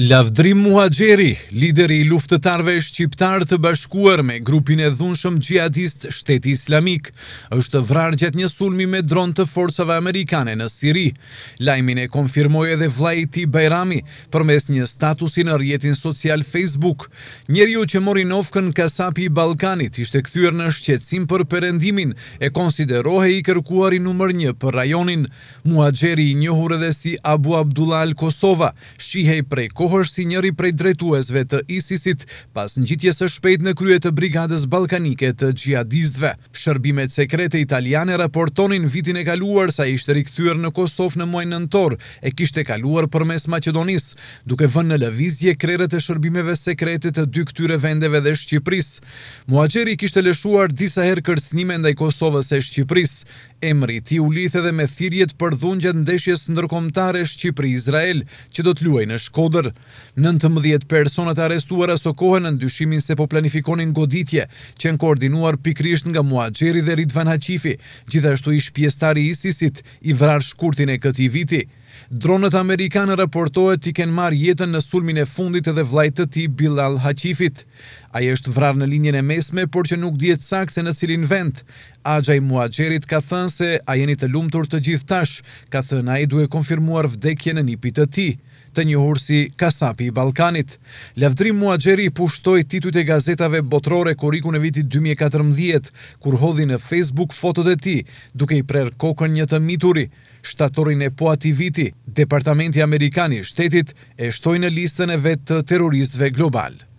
Lavdrim Muhaxheri, lideri i luftëtarve shqiptar të bashkuar me grupin e dhunshëm xhihadist Shteti Islamik, është vrarë gjatë një sulmi me dron të forcave amerikane në Siri. Lajmin e konfirmoi edhe vllai i tij Bajrami përmes një statusi në rrjetin social Facebook. Njeriu që mori Novkën Kasapi i Ballkanit ishte kthyer në shqetësim për perëndimin e konsiderohej i kërkuari numër 1 për rajonin. Muhaxheri i njohur edhe si Abu Abdullah Al Kosova, shihej prej është si njëri prej drejtuesve të ISIS-it pas ngjitjes së shpejtë në krye të brigadës ballkanike të xhihadistëve. Shërbimet sekrete italiane raportonin vitin e kaluar sa ishte rikthyer në Kosovë në muajin nëntor, e kishte kaluar përmes Maqedonisë, duke vënë në lëvizje krerët e shërbimeve sekrete të dy këtyre vendeve dhe Shqipërisë. Muaxheri kishte lëshuar disa herë kërsnime ndaj Kosovës e Shqipërisë. Emri i tij u lidh edhe me thirrjet për dhungjët ndeshjes ndërkombëtare Shqipëri-Izrael që do të luajë në Shkodër. 19 personat arestuara së kohën në ndyshimin se po planifikonin goditje, që në koordinuar pikrisht nga Muajgjeri dhe Ridvan Haqifi, gjithashtu ish pjestari ISIS-it i vrar shkurtin e këti viti. Dronët Amerikanë raportohet i ken marë jetën në sulmin e fundit edhe vlajtë të ti Bilal Haqifit. Aje është vrarë në linjën e mesme, por që nuk djetë sakë se në cilin vend. Ajaj Muajgjerit ka thënë se a jeni të lumëtur të gjithë tash, ka thënë a i duhe konfirmuar vdekje në një pitë të ti të njëhur si Kasapi i Balkanit. Levdrim Muadjeri pushtoi pushtoj titujt e gazetave botrore koriku në vitit 2014, kur hodhi në Facebook fotot e ti, duke i prer kokën një të mituri. Shtatorin e po ati viti, Departamenti Amerikani shtetit e shtoj në listën e vetë të teroristve global.